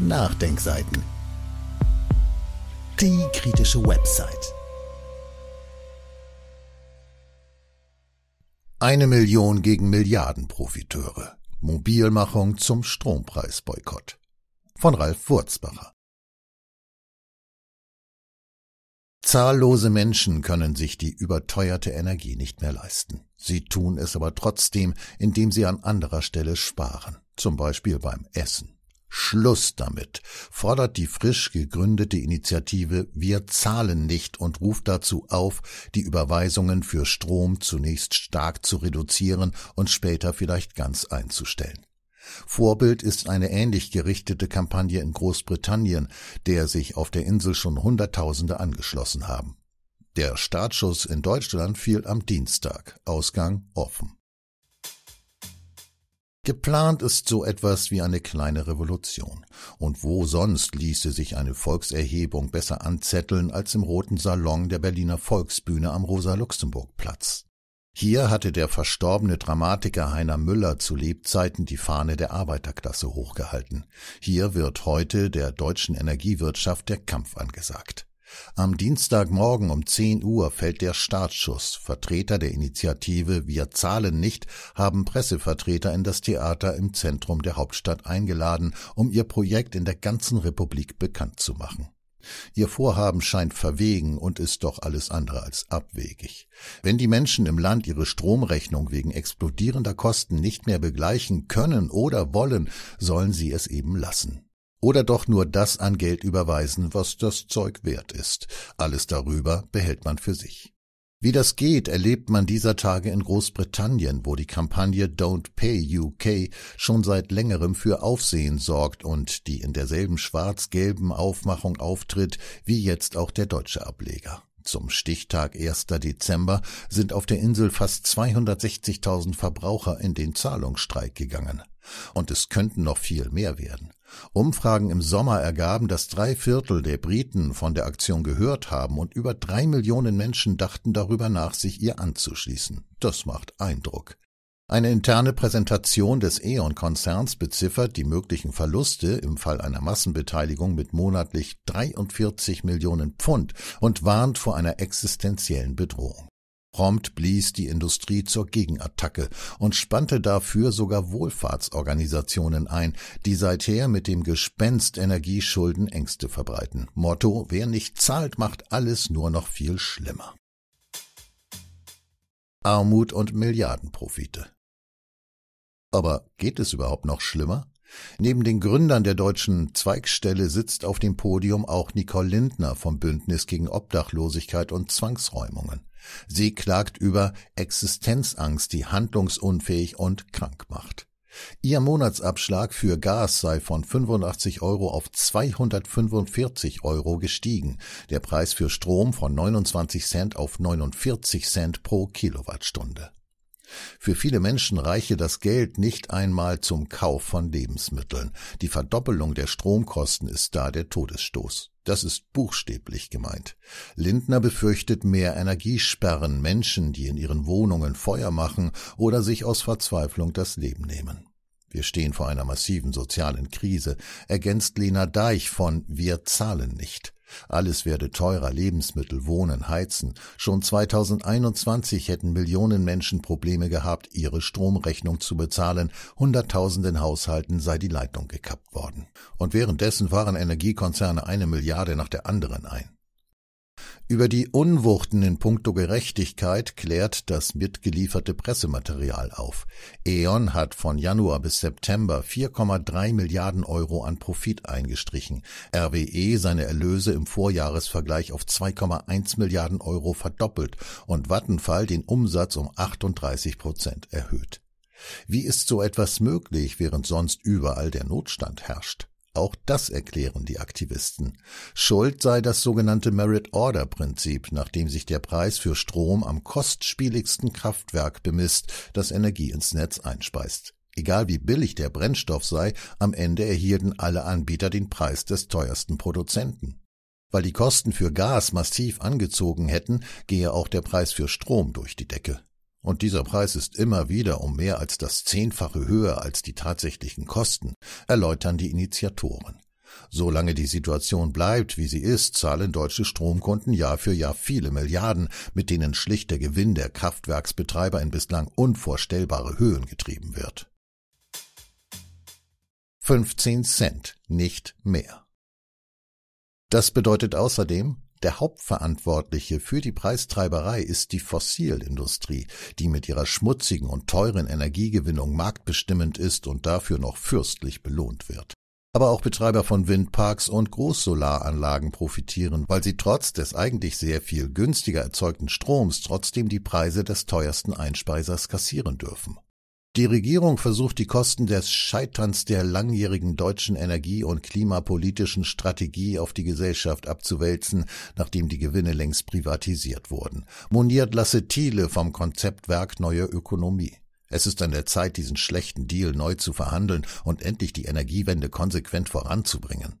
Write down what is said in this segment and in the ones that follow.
Nachdenkseiten. Die kritische Website. Eine Million gegen Milliardenprofiteure. Mobilmachung zum Strompreisboykott. Von Ralf Wurzbacher. Zahllose Menschen können sich die überteuerte Energie nicht mehr leisten. Sie tun es aber trotzdem, indem sie an anderer Stelle sparen, zum Beispiel beim Essen. Schluss damit, fordert die frisch gegründete Initiative Wir zahlen nicht und ruft dazu auf, die Überweisungen für Strom zunächst stark zu reduzieren und später vielleicht ganz einzustellen. Vorbild ist eine ähnlich gerichtete Kampagne in Großbritannien, der sich auf der Insel schon Hunderttausende angeschlossen haben. Der Startschuss in Deutschland fiel am Dienstag, Ausgang offen. Geplant ist so etwas wie eine kleine Revolution. Und wo sonst ließe sich eine Volkserhebung besser anzetteln als im Roten Salon der Berliner Volksbühne am Rosa-Luxemburg-Platz. Hier hatte der verstorbene Dramatiker Heiner Müller zu Lebzeiten die Fahne der Arbeiterklasse hochgehalten. Hier wird heute der deutschen Energiewirtschaft der Kampf angesagt. Am Dienstagmorgen um 10 Uhr fällt der Startschuss. Vertreter der Initiative Wir zahlen nicht haben Pressevertreter in das Theater im Zentrum der Hauptstadt eingeladen, um ihr Projekt in der ganzen Republik bekannt zu machen. Ihr Vorhaben scheint verwegen und ist doch alles andere als abwegig. Wenn die Menschen im Land ihre Stromrechnung wegen explodierender Kosten nicht mehr begleichen können oder wollen, sollen sie es eben lassen oder doch nur das an Geld überweisen, was das Zeug wert ist. Alles darüber behält man für sich. Wie das geht, erlebt man dieser Tage in Großbritannien, wo die Kampagne Don't Pay UK schon seit längerem für Aufsehen sorgt und die in derselben schwarz-gelben Aufmachung auftritt wie jetzt auch der deutsche Ableger. Zum Stichtag 1. Dezember sind auf der Insel fast 260.000 Verbraucher in den Zahlungsstreik gegangen. Und es könnten noch viel mehr werden. Umfragen im Sommer ergaben, dass drei Viertel der Briten von der Aktion gehört haben und über drei Millionen Menschen dachten darüber nach, sich ihr anzuschließen. Das macht Eindruck. Eine interne Präsentation des E.ON-Konzerns beziffert die möglichen Verluste im Fall einer Massenbeteiligung mit monatlich 43 Millionen Pfund und warnt vor einer existenziellen Bedrohung. Prompt blies die Industrie zur Gegenattacke und spannte dafür sogar Wohlfahrtsorganisationen ein, die seither mit dem Gespenst Energieschulden Ängste verbreiten. Motto, wer nicht zahlt, macht alles nur noch viel schlimmer. Armut und Milliardenprofite. Aber geht es überhaupt noch schlimmer? Neben den Gründern der deutschen Zweigstelle sitzt auf dem Podium auch Nicole Lindner vom Bündnis gegen Obdachlosigkeit und Zwangsräumungen. Sie klagt über Existenzangst, die handlungsunfähig und krank macht. Ihr Monatsabschlag für Gas sei von 85 Euro auf 245 Euro gestiegen, der Preis für Strom von 29 Cent auf 49 Cent pro Kilowattstunde. Für viele Menschen reiche das Geld nicht einmal zum Kauf von Lebensmitteln. Die Verdoppelung der Stromkosten ist da der Todesstoß. Das ist buchstäblich gemeint. Lindner befürchtet mehr Energiesperren, Menschen, die in ihren Wohnungen Feuer machen oder sich aus Verzweiflung das Leben nehmen. Wir stehen vor einer massiven sozialen Krise, ergänzt Lena Deich von Wir zahlen nicht. Alles werde teurer, Lebensmittel, Wohnen, Heizen. Schon 2021 hätten Millionen Menschen Probleme gehabt, ihre Stromrechnung zu bezahlen. Hunderttausenden Haushalten sei die Leitung gekappt worden. Und währenddessen fahren Energiekonzerne eine Milliarde nach der anderen ein. Über die Unwuchten in puncto Gerechtigkeit klärt das mitgelieferte Pressematerial auf. E.ON hat von Januar bis September 4,3 Milliarden Euro an Profit eingestrichen, RWE seine Erlöse im Vorjahresvergleich auf 2,1 Milliarden Euro verdoppelt und Vattenfall den Umsatz um 38 Prozent erhöht. Wie ist so etwas möglich, während sonst überall der Notstand herrscht? Auch das erklären die Aktivisten. Schuld sei das sogenannte Merit-Order-Prinzip, nach dem sich der Preis für Strom am kostspieligsten Kraftwerk bemisst, das Energie ins Netz einspeist. Egal wie billig der Brennstoff sei, am Ende erhielten alle Anbieter den Preis des teuersten Produzenten. Weil die Kosten für Gas massiv angezogen hätten, gehe auch der Preis für Strom durch die Decke. Und dieser Preis ist immer wieder um mehr als das Zehnfache höher als die tatsächlichen Kosten, erläutern die Initiatoren. Solange die Situation bleibt, wie sie ist, zahlen deutsche Stromkunden Jahr für Jahr viele Milliarden, mit denen schlicht der Gewinn der Kraftwerksbetreiber in bislang unvorstellbare Höhen getrieben wird. 15 Cent, nicht mehr. Das bedeutet außerdem, der Hauptverantwortliche für die Preistreiberei ist die Fossilindustrie, die mit ihrer schmutzigen und teuren Energiegewinnung marktbestimmend ist und dafür noch fürstlich belohnt wird. Aber auch Betreiber von Windparks und Großsolaranlagen profitieren, weil sie trotz des eigentlich sehr viel günstiger erzeugten Stroms trotzdem die Preise des teuersten Einspeisers kassieren dürfen. Die Regierung versucht die Kosten des Scheiterns der langjährigen deutschen Energie- und klimapolitischen Strategie auf die Gesellschaft abzuwälzen, nachdem die Gewinne längst privatisiert wurden, moniert Lasse Thiele vom Konzeptwerk Neue Ökonomie. Es ist an der Zeit, diesen schlechten Deal neu zu verhandeln und endlich die Energiewende konsequent voranzubringen.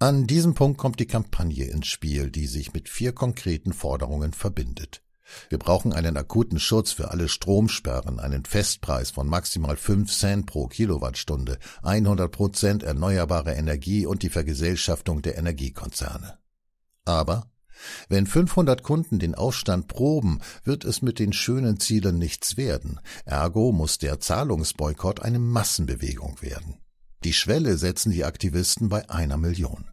An diesem Punkt kommt die Kampagne ins Spiel, die sich mit vier konkreten Forderungen verbindet. Wir brauchen einen akuten Schutz für alle Stromsperren, einen Festpreis von maximal 5 Cent pro Kilowattstunde, 100 Prozent erneuerbare Energie und die Vergesellschaftung der Energiekonzerne. Aber wenn 500 Kunden den Aufstand proben, wird es mit den schönen Zielen nichts werden. Ergo muss der Zahlungsboykott eine Massenbewegung werden. Die Schwelle setzen die Aktivisten bei einer Million.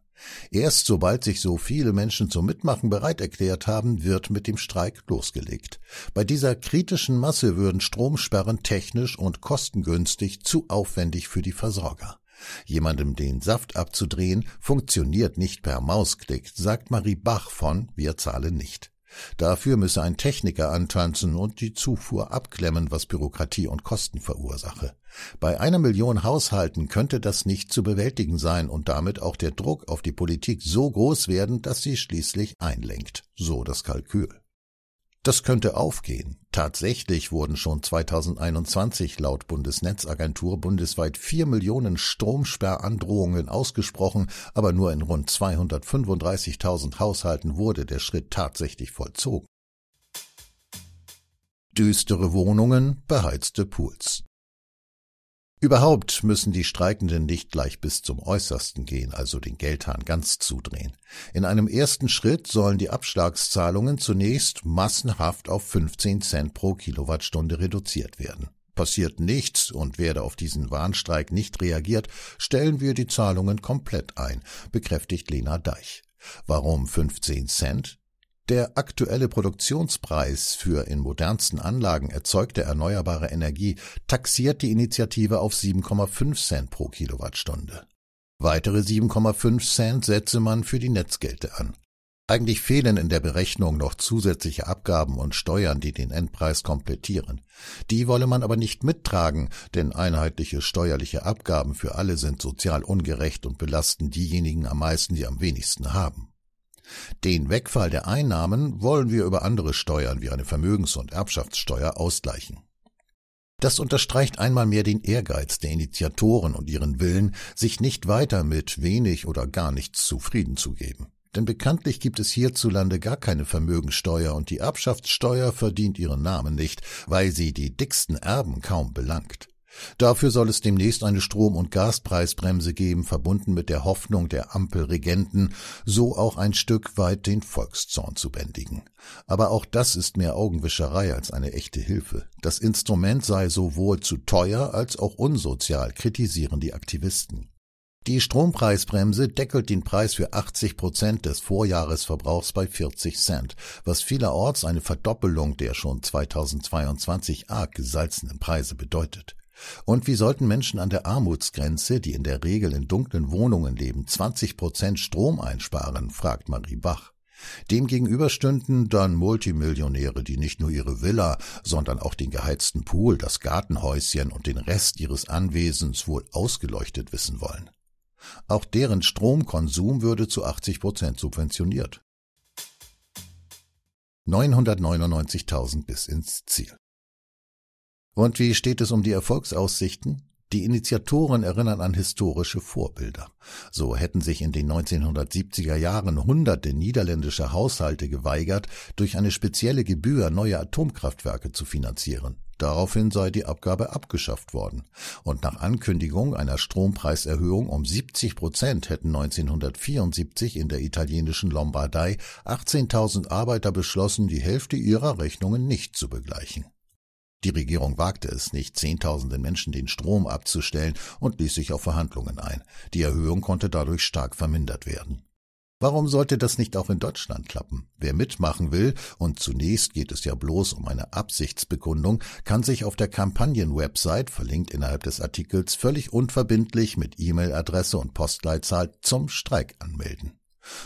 Erst sobald sich so viele Menschen zum Mitmachen bereit erklärt haben, wird mit dem Streik losgelegt. Bei dieser kritischen Masse würden Stromsperren technisch und kostengünstig zu aufwendig für die Versorger. Jemandem den Saft abzudrehen, funktioniert nicht per Mausklick, sagt Marie Bach von Wir zahlen nicht. Dafür müsse ein Techniker antanzen und die Zufuhr abklemmen, was Bürokratie und Kosten verursache. Bei einer Million Haushalten könnte das nicht zu bewältigen sein und damit auch der Druck auf die Politik so groß werden, dass sie schließlich einlenkt. So das Kalkül. Das könnte aufgehen. Tatsächlich wurden schon 2021 laut Bundesnetzagentur bundesweit vier Millionen Stromsperrandrohungen ausgesprochen, aber nur in rund 235.000 Haushalten wurde der Schritt tatsächlich vollzogen. Düstere Wohnungen, beheizte Pools. Überhaupt müssen die Streikenden nicht gleich bis zum Äußersten gehen, also den Geldhahn ganz zudrehen. In einem ersten Schritt sollen die Abschlagszahlungen zunächst massenhaft auf 15 Cent pro Kilowattstunde reduziert werden. Passiert nichts und werde auf diesen Warnstreik nicht reagiert, stellen wir die Zahlungen komplett ein, bekräftigt Lena Deich. Warum 15 Cent? Der aktuelle Produktionspreis für in modernsten Anlagen erzeugte erneuerbare Energie taxiert die Initiative auf 7,5 Cent pro Kilowattstunde. Weitere 7,5 Cent setze man für die Netzgelte an. Eigentlich fehlen in der Berechnung noch zusätzliche Abgaben und Steuern, die den Endpreis komplettieren. Die wolle man aber nicht mittragen, denn einheitliche steuerliche Abgaben für alle sind sozial ungerecht und belasten diejenigen am meisten, die am wenigsten haben. Den Wegfall der Einnahmen wollen wir über andere Steuern wie eine Vermögens- und Erbschaftssteuer ausgleichen. Das unterstreicht einmal mehr den Ehrgeiz der Initiatoren und ihren Willen, sich nicht weiter mit wenig oder gar nichts zufrieden zu geben. Denn bekanntlich gibt es hierzulande gar keine Vermögensteuer und die Erbschaftssteuer verdient ihren Namen nicht, weil sie die dicksten Erben kaum belangt. Dafür soll es demnächst eine Strom- und Gaspreisbremse geben, verbunden mit der Hoffnung der Ampelregenten, so auch ein Stück weit den Volkszorn zu bändigen. Aber auch das ist mehr Augenwischerei als eine echte Hilfe. Das Instrument sei sowohl zu teuer als auch unsozial, kritisieren die Aktivisten. Die Strompreisbremse deckelt den Preis für 80 Prozent des Vorjahresverbrauchs bei 40 Cent, was vielerorts eine Verdoppelung der schon 2022 arg gesalzenen Preise bedeutet. Und wie sollten Menschen an der Armutsgrenze, die in der Regel in dunklen Wohnungen leben, 20 Prozent Strom einsparen, fragt Marie Bach. Demgegenüber stünden dann Multimillionäre, die nicht nur ihre Villa, sondern auch den geheizten Pool, das Gartenhäuschen und den Rest ihres Anwesens wohl ausgeleuchtet wissen wollen. Auch deren Stromkonsum würde zu 80 Prozent subventioniert. 999.000 bis ins Ziel. Und wie steht es um die Erfolgsaussichten? Die Initiatoren erinnern an historische Vorbilder. So hätten sich in den 1970er Jahren hunderte niederländische Haushalte geweigert, durch eine spezielle Gebühr neue Atomkraftwerke zu finanzieren. Daraufhin sei die Abgabe abgeschafft worden. Und nach Ankündigung einer Strompreiserhöhung um 70 Prozent hätten 1974 in der italienischen Lombardei 18.000 Arbeiter beschlossen, die Hälfte ihrer Rechnungen nicht zu begleichen. Die Regierung wagte es nicht, Zehntausenden Menschen den Strom abzustellen und ließ sich auf Verhandlungen ein. Die Erhöhung konnte dadurch stark vermindert werden. Warum sollte das nicht auch in Deutschland klappen? Wer mitmachen will, und zunächst geht es ja bloß um eine Absichtsbekundung, kann sich auf der Kampagnen-Website, verlinkt innerhalb des Artikels, völlig unverbindlich mit E-Mail-Adresse und Postleitzahl zum Streik anmelden.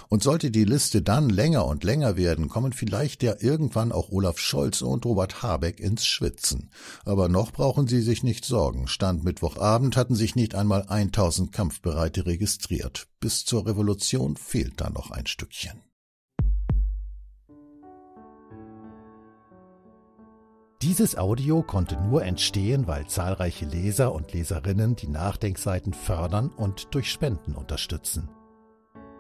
Und sollte die Liste dann länger und länger werden, kommen vielleicht ja irgendwann auch Olaf Scholz und Robert Habeck ins Schwitzen. Aber noch brauchen sie sich nicht sorgen. Stand Mittwochabend hatten sich nicht einmal 1000 Kampfbereite registriert. Bis zur Revolution fehlt da noch ein Stückchen. Dieses Audio konnte nur entstehen, weil zahlreiche Leser und Leserinnen die Nachdenkseiten fördern und durch Spenden unterstützen.